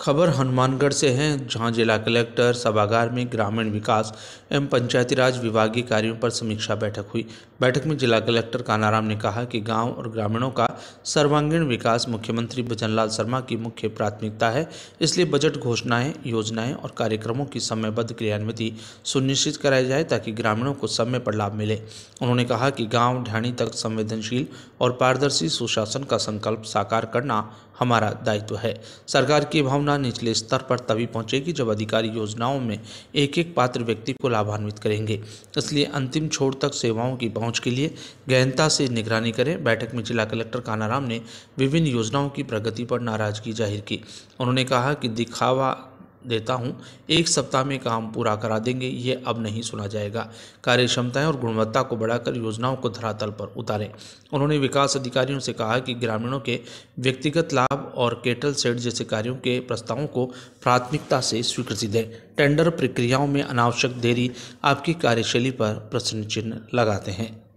खबर हनुमानगढ़ से है जहां जिला कलेक्टर सभागार में ग्रामीण विकास एवं पंचायती राज विभागीय कार्यों पर समीक्षा बैठक हुई बैठक में जिला कलेक्टर कानाराम ने कहा कि गांव और ग्रामीणों का सर्वांगीण विकास मुख्यमंत्री भजनलाल शर्मा की मुख्य प्राथमिकता है इसलिए बजट घोषणाएं योजनाएं और कार्यक्रमों की समयबद्ध क्रियान्विति सुनिश्चित कराई जाए ताकि ग्रामीणों को समय पर लाभ मिले उन्होंने कहा कि गाँव ढाणी तक संवेदनशील और पारदर्शी सुशासन का संकल्प साकार करना हमारा दायित्व है सरकार की भावना योजना निचले स्तर पर तभी पहुंचेगी जब अधिकारी योजनाओं में एक एक पात्र व्यक्ति को लाभान्वित करेंगे इसलिए अंतिम छोर तक सेवाओं की पहुंच के लिए गहनता से निगरानी करें बैठक में जिला कलेक्टर कानाराम ने विभिन्न योजनाओं की प्रगति पर नाराजगी जाहिर की उन्होंने कहा कि दिखावा देता हूँ एक सप्ताह में काम पूरा करा देंगे ये अब नहीं सुना जाएगा कार्य क्षमताएँ और गुणवत्ता को बढ़ाकर योजनाओं को धरातल पर उतारें उन्होंने विकास अधिकारियों से कहा कि ग्रामीणों के व्यक्तिगत लाभ और केटल सेट जैसे कार्यों के प्रस्तावों को प्राथमिकता से स्वीकृति दें टेंडर प्रक्रियाओं में अनावश्यक देरी आपकी कार्यशैली पर प्रश्न चिन्ह लगाते हैं